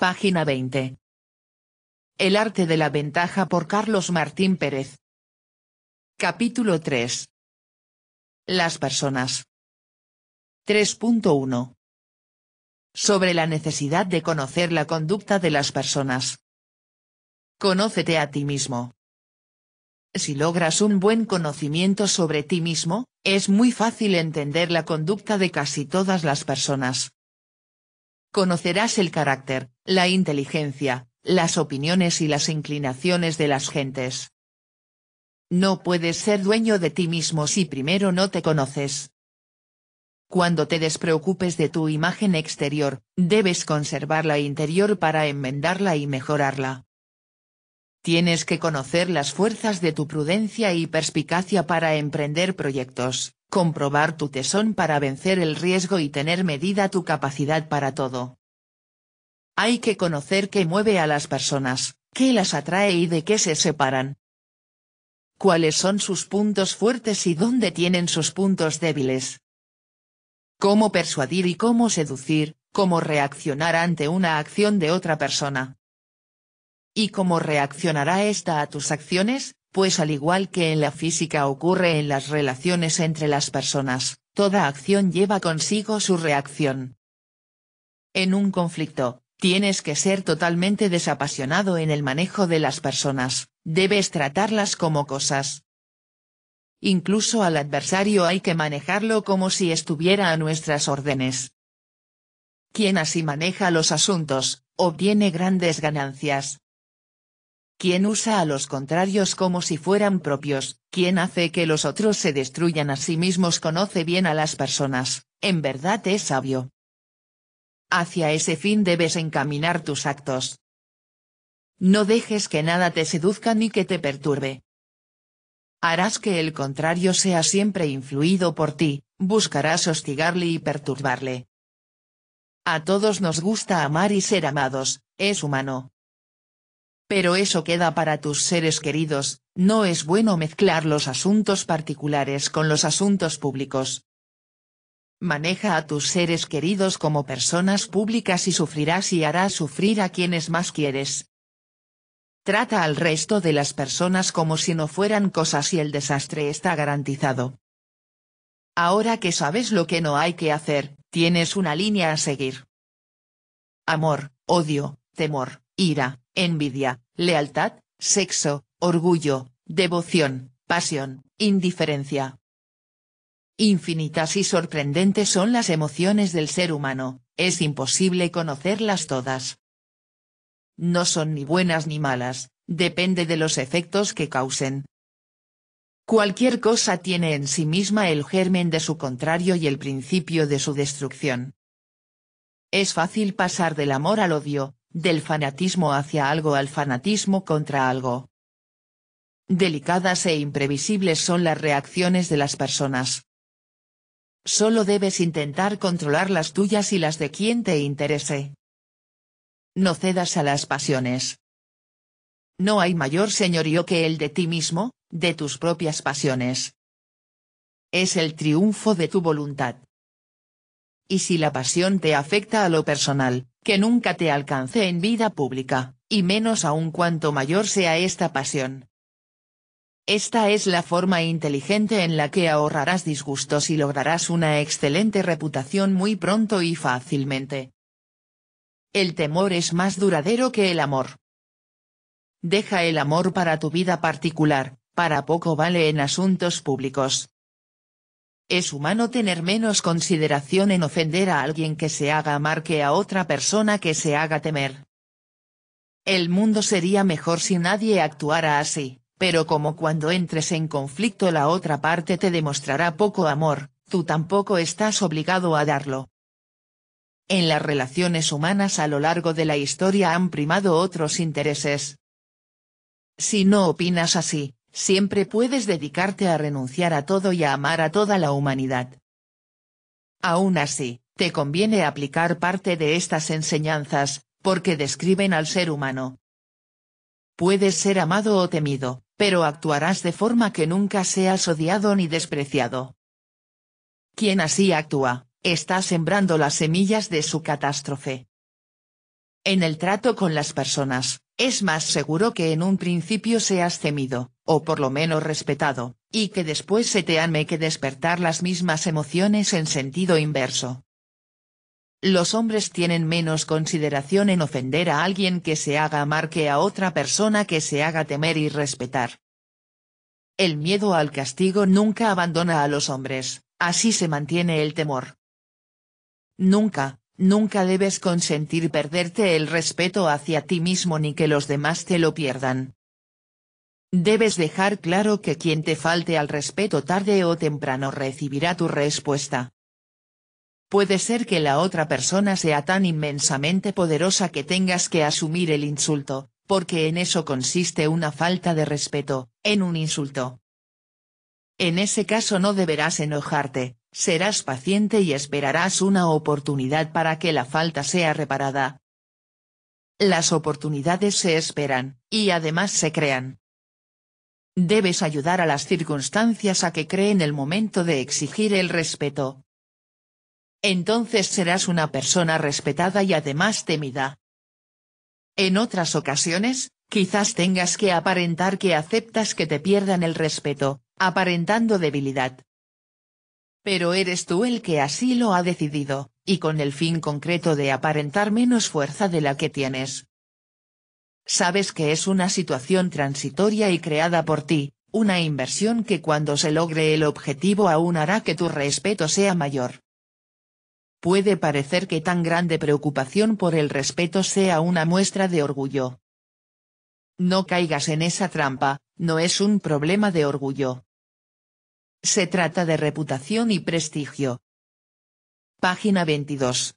Página 20. El arte de la ventaja por Carlos Martín Pérez. Capítulo 3. Las personas. 3.1. Sobre la necesidad de conocer la conducta de las personas. Conócete a ti mismo. Si logras un buen conocimiento sobre ti mismo, es muy fácil entender la conducta de casi todas las personas. Conocerás el carácter, la inteligencia, las opiniones y las inclinaciones de las gentes. No puedes ser dueño de ti mismo si primero no te conoces. Cuando te despreocupes de tu imagen exterior, debes conservar la interior para enmendarla y mejorarla. Tienes que conocer las fuerzas de tu prudencia y perspicacia para emprender proyectos, comprobar tu tesón para vencer el riesgo y tener medida tu capacidad para todo. Hay que conocer qué mueve a las personas, qué las atrae y de qué se separan. Cuáles son sus puntos fuertes y dónde tienen sus puntos débiles. Cómo persuadir y cómo seducir, cómo reaccionar ante una acción de otra persona. ¿Y cómo reaccionará esta a tus acciones? Pues al igual que en la física ocurre en las relaciones entre las personas, toda acción lleva consigo su reacción. En un conflicto, Tienes que ser totalmente desapasionado en el manejo de las personas, debes tratarlas como cosas. Incluso al adversario hay que manejarlo como si estuviera a nuestras órdenes. Quien así maneja los asuntos, obtiene grandes ganancias. Quien usa a los contrarios como si fueran propios, quien hace que los otros se destruyan a sí mismos conoce bien a las personas, en verdad es sabio. Hacia ese fin debes encaminar tus actos. No dejes que nada te seduzca ni que te perturbe. Harás que el contrario sea siempre influido por ti, buscarás hostigarle y perturbarle. A todos nos gusta amar y ser amados, es humano. Pero eso queda para tus seres queridos, no es bueno mezclar los asuntos particulares con los asuntos públicos. Maneja a tus seres queridos como personas públicas y sufrirás y harás sufrir a quienes más quieres. Trata al resto de las personas como si no fueran cosas y el desastre está garantizado. Ahora que sabes lo que no hay que hacer, tienes una línea a seguir. Amor, odio, temor, ira, envidia, lealtad, sexo, orgullo, devoción, pasión, indiferencia, Infinitas y sorprendentes son las emociones del ser humano, es imposible conocerlas todas. No son ni buenas ni malas, depende de los efectos que causen. Cualquier cosa tiene en sí misma el germen de su contrario y el principio de su destrucción. Es fácil pasar del amor al odio, del fanatismo hacia algo al fanatismo contra algo. Delicadas e imprevisibles son las reacciones de las personas. Solo debes intentar controlar las tuyas y las de quien te interese. No cedas a las pasiones. No hay mayor señorío que el de ti mismo, de tus propias pasiones. Es el triunfo de tu voluntad. Y si la pasión te afecta a lo personal, que nunca te alcance en vida pública, y menos aún cuanto mayor sea esta pasión, esta es la forma inteligente en la que ahorrarás disgustos y lograrás una excelente reputación muy pronto y fácilmente. El temor es más duradero que el amor. Deja el amor para tu vida particular, para poco vale en asuntos públicos. Es humano tener menos consideración en ofender a alguien que se haga amar que a otra persona que se haga temer. El mundo sería mejor si nadie actuara así. Pero como cuando entres en conflicto la otra parte te demostrará poco amor, tú tampoco estás obligado a darlo. En las relaciones humanas a lo largo de la historia han primado otros intereses. Si no opinas así, siempre puedes dedicarte a renunciar a todo y a amar a toda la humanidad. Aún así, te conviene aplicar parte de estas enseñanzas, porque describen al ser humano. Puedes ser amado o temido, pero actuarás de forma que nunca seas odiado ni despreciado. Quien así actúa, está sembrando las semillas de su catástrofe. En el trato con las personas, es más seguro que en un principio seas temido, o por lo menos respetado, y que después se te ame que despertar las mismas emociones en sentido inverso. Los hombres tienen menos consideración en ofender a alguien que se haga amar que a otra persona que se haga temer y respetar. El miedo al castigo nunca abandona a los hombres, así se mantiene el temor. Nunca, nunca debes consentir perderte el respeto hacia ti mismo ni que los demás te lo pierdan. Debes dejar claro que quien te falte al respeto tarde o temprano recibirá tu respuesta. Puede ser que la otra persona sea tan inmensamente poderosa que tengas que asumir el insulto, porque en eso consiste una falta de respeto, en un insulto. En ese caso no deberás enojarte, serás paciente y esperarás una oportunidad para que la falta sea reparada. Las oportunidades se esperan, y además se crean. Debes ayudar a las circunstancias a que creen el momento de exigir el respeto, entonces serás una persona respetada y además temida. En otras ocasiones, quizás tengas que aparentar que aceptas que te pierdan el respeto, aparentando debilidad. Pero eres tú el que así lo ha decidido, y con el fin concreto de aparentar menos fuerza de la que tienes. Sabes que es una situación transitoria y creada por ti, una inversión que cuando se logre el objetivo aún hará que tu respeto sea mayor puede parecer que tan grande preocupación por el respeto sea una muestra de orgullo. No caigas en esa trampa, no es un problema de orgullo. Se trata de reputación y prestigio. Página 22.